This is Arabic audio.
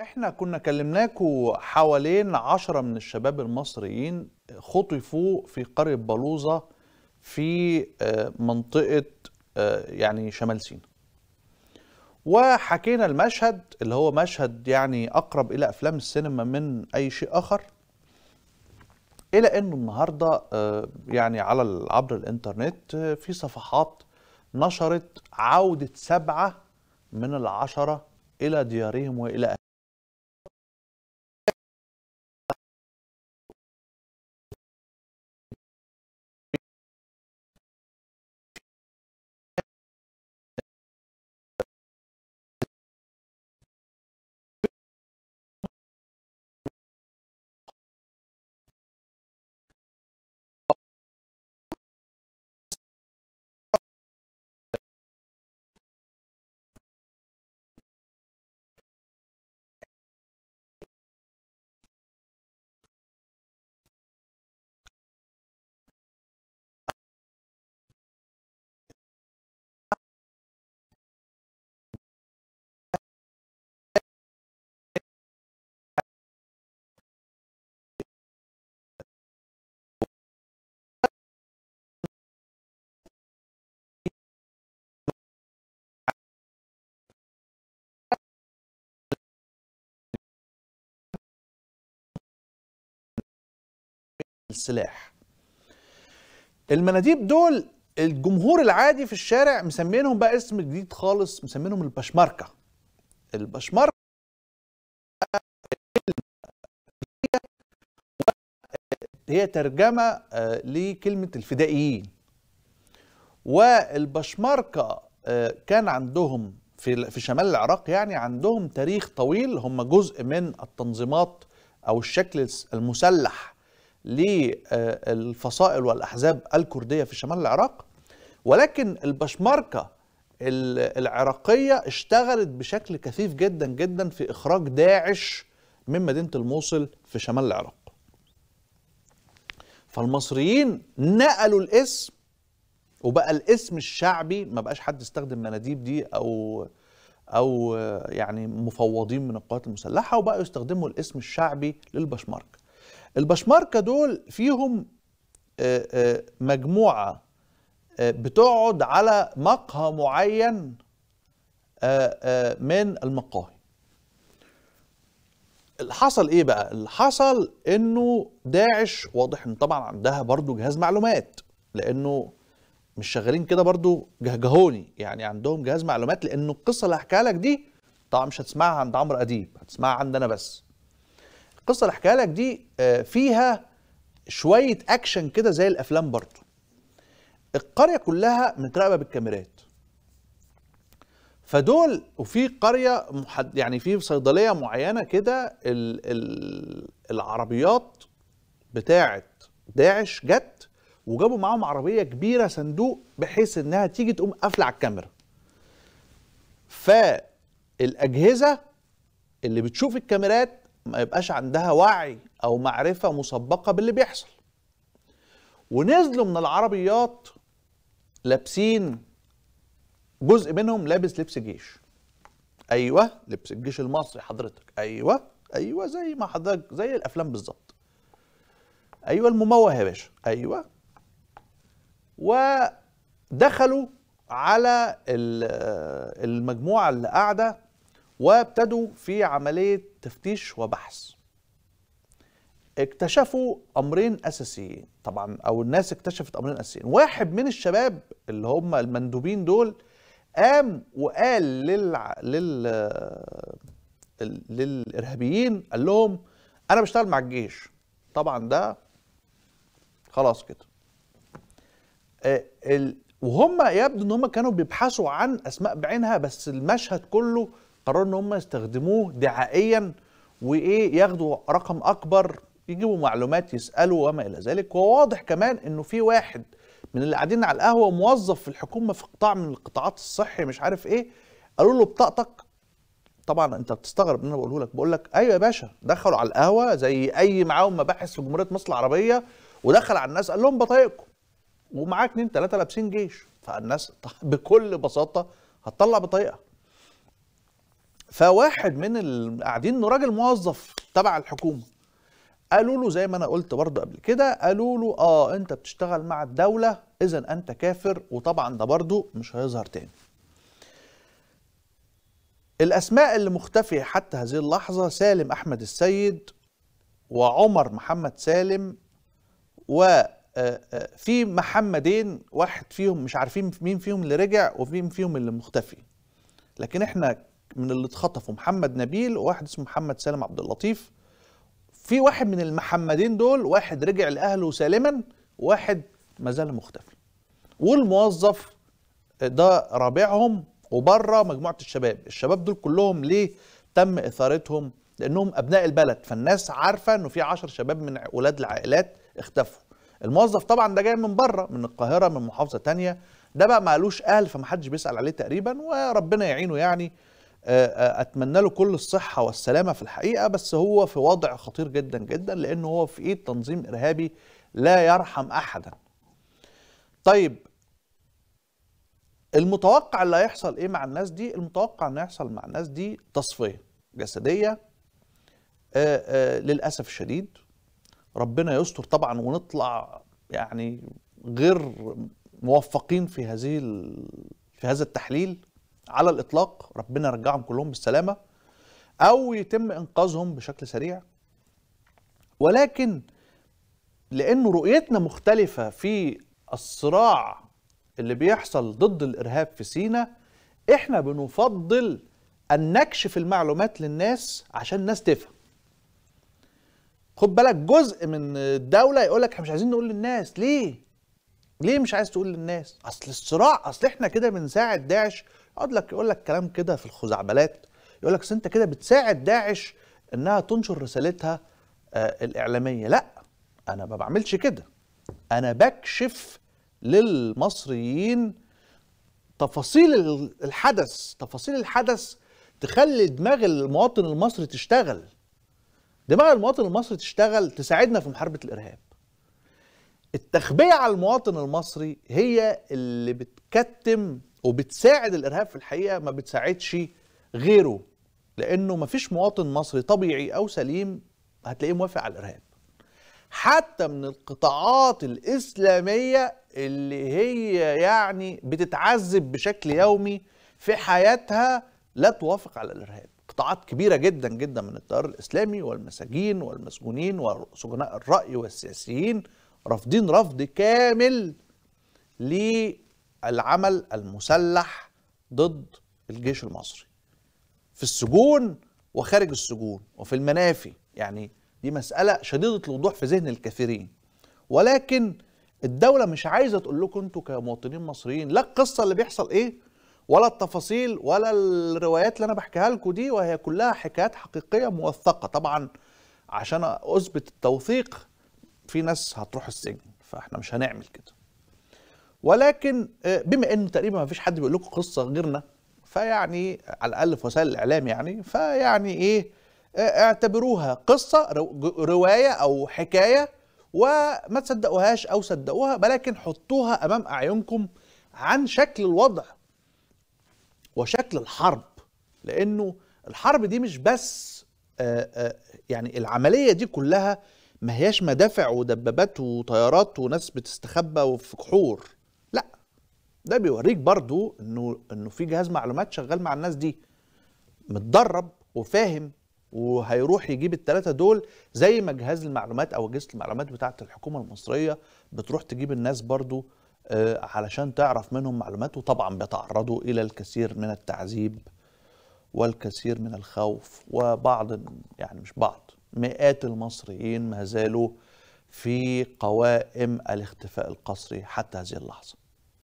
احنا كنا كلمناكم حوالين عشرة من الشباب المصريين خطفوا في قرية بلوزة في آه، منطقة آه، يعني شمال سينا وحكينا المشهد اللي هو مشهد يعني أقرب إلى أفلام السينما من أي شيء آخر إلى أنه النهاردة آه، يعني على عبر الإنترنت في صفحات نشرت عودة سبعة من العشرة إلى ديارهم وإلى السلاح المناديب دول الجمهور العادي في الشارع مسمينهم بقى اسم جديد خالص مسمينهم البشماركه البشماركه هي ترجمه آه، لكلمه الفدائيين والبشماركه آه، كان عندهم في في شمال العراق يعني عندهم تاريخ طويل هم جزء من التنظيمات او الشكل المسلح للفصائل والأحزاب الكردية في شمال العراق ولكن البشماركة العراقية اشتغلت بشكل كثيف جدا جدا في إخراج داعش من مدينة الموصل في شمال العراق فالمصريين نقلوا الاسم وبقى الاسم الشعبي ما بقاش حد يستخدم مناديب دي او او يعني مفوضين من القوات المسلحه وبقوا يستخدموا الاسم الشعبي للبشمارك البشماركه دول فيهم آه، آه، مجموعه آه، بتقعد على مقهى معين من المقاهي اللي حصل ايه بقى اللي حصل انه داعش واضح ان طبعا عندها برضو جهاز معلومات لانه مش شغالين كده برضو جهجهوني يعني عندهم جهاز معلومات لانه القصه اللي هحكيها لك دي طبعا مش هتسمعها عند عمرو اديب هتسمعها عندنا انا بس القصه اللي احكيها لك دي آه، فيها شويه اكشن كده زي الافلام برضو القريه كلها متراقبه بالكاميرات فدول وفي قريه محد يعني في صيدليه معينه كده العربيات بتاعه داعش جت وجابوا معاهم عربيه كبيره صندوق بحيث انها تيجي تقوم قافله على الكاميرا فالاجهزه اللي بتشوف الكاميرات ما يبقاش عندها وعي او معرفه مسبقه باللي بيحصل ونزلوا من العربيات لابسين جزء منهم لابس لبس جيش ايوه لبس الجيش المصري حضرتك ايوه ايوه زي ما حضرتك زي الافلام بالظبط ايوه المموه يا باشا ايوه ودخلوا على المجموعه اللي قاعده وابتدوا في عملية تفتيش وبحث اكتشفوا امرين اساسيين طبعا او الناس اكتشفت امرين اساسيين واحد من الشباب اللي هم المندوبين دول قام وقال لل لل للارهابيين قال لهم انا بشتغل مع الجيش طبعا ده خلاص كده آه، وهم يبدو ان هم كانوا بيبحثوا عن اسماء بعينها بس المشهد كله قرروا ان هم يستخدموه دعائيا وايه ياخدوا رقم اكبر يجيبوا معلومات يسالوا وما الى ذلك وواضح كمان انه في واحد من اللي قاعدين على القهوه موظف في الحكومه في قطاع من القطاعات الصحي مش عارف ايه قالوا له بطاقتك طبعا انت بتستغرب ان انا بقوله لك بقول لك ايوه يا باشا دخلوا على القهوه زي اي معاهم مباحث في جمهوريه مصر العربيه ودخل على الناس قال لهم بطايقكم ومعاه اتنين تلاته لابسين جيش فالناس بكل بساطه هتطلع بطايقها فواحد من اللي قاعدين انه راجل موظف تبع الحكومه قالوا له زي ما انا قلت برضه قبل كده قالوا له اه انت بتشتغل مع الدوله اذا انت كافر وطبعا ده برضه مش هيظهر تاني الاسماء اللي مختفيه حتى هذه اللحظه سالم احمد السيد وعمر محمد سالم و آه، آه، في محمدين واحد فيهم مش عارفين مين فيهم اللي رجع ومين فيهم اللي مختفي لكن احنا من اللي اتخطفوا محمد نبيل وواحد اسمه محمد سالم عبد اللطيف في واحد من المحمدين دول واحد رجع لاهله سالما واحد ما زال مختفي والموظف ده رابعهم وبره مجموعه الشباب الشباب دول كلهم ليه تم اثارتهم لانهم ابناء البلد فالناس عارفه انه في 10 شباب من اولاد العائلات اختفوا الموظف طبعا ده جاي من بره من القاهره من محافظه تانية ده بقى قالوش اهل فمحدش بيسال عليه تقريبا وربنا يعينه يعني آه، آه، اتمنى له كل الصحه والسلامه في الحقيقه بس هو في وضع خطير جدا جدا لان هو في ايد تنظيم ارهابي لا يرحم احدا طيب المتوقع اللي هيحصل ايه مع الناس دي المتوقع ان هيحصل مع الناس دي تصفيه جسديه آآ آه، آآ للاسف الشديد ربنا يستر طبعا ونطلع يعني غير موفقين في هذه في هذا التحليل على الاطلاق ربنا يرجعهم كلهم بالسلامه او يتم انقاذهم بشكل سريع ولكن لأن رؤيتنا مختلفة في الصراع اللي بيحصل ضد الإرهاب في سينا إحنا بنفضل أن نكشف المعلومات للناس عشان الناس تفهم خد بالك جزء من الدولة يقول لك احنا مش عايزين نقول للناس ليه؟ ليه مش عايز تقول للناس؟ أصل الصراع أصل إحنا كده بنساعد داعش يقعد لك يقول لك كلام كده في الخزعبلات يقول لك انت كده بتساعد داعش انها تنشر رسالتها آه، الاعلاميه لا انا ما بعملش كده انا بكشف للمصريين تفاصيل الحدث تفاصيل الحدث تخلي دماغ المواطن المصري تشتغل دماغ المواطن المصري تشتغل تساعدنا في محاربه الارهاب التخبيه على المواطن المصري هي اللي بتكتم وبتساعد الارهاب في الحقيقه ما بتساعدش غيره لانه ما فيش مواطن مصري طبيعي او سليم هتلاقيه موافق على الارهاب حتى من القطاعات الاسلاميه اللي هي يعني بتتعذب بشكل يومي في حياتها لا توافق على الارهاب قطاعات كبيره جدا جدا من التيار الاسلامي والمساجين والمسجونين وسجناء الراي والسياسيين رافضين رفض كامل ل العمل المسلح ضد الجيش المصري في السجون وخارج السجون وفي المنافي يعني دي مسألة شديدة الوضوح في ذهن الكثيرين ولكن الدولة مش عايزة تقول لكم انتوا كمواطنين مصريين لا القصة اللي بيحصل ايه ولا التفاصيل ولا الروايات اللي انا بحكيها لكم دي وهي كلها حكايات حقيقية موثقة طبعا عشان اثبت التوثيق في ناس هتروح السجن فاحنا مش هنعمل كده ولكن آه، بما انه تقريبا ما فيش حد بيقول لكم قصه غيرنا فيعني على الاقل في وسائل الاعلام يعني فيعني ايه آه، اعتبروها قصه روايه او حكايه وما تصدقوهاش او صدقوها ولكن حطوها امام اعينكم عن شكل الوضع وشكل الحرب لانه الحرب دي مش بس آه، يعني العمليه دي كلها ما هياش مدافع ودبابات وطيارات وناس بتستخبى في كحور ده بيوريك برضو انه انه في جهاز معلومات شغال مع الناس دي متدرب وفاهم وهيروح يجيب الثلاثه دول زي ما جهاز المعلومات او اجهزه المعلومات بتاعه الحكومه المصريه بتروح تجيب الناس برضو آه، علشان تعرف منهم معلومات وطبعا بيتعرضوا الى الكثير من التعذيب والكثير من الخوف وبعض يعني مش بعض مئات المصريين ما زالوا في قوائم الاختفاء القسري حتى هذه اللحظه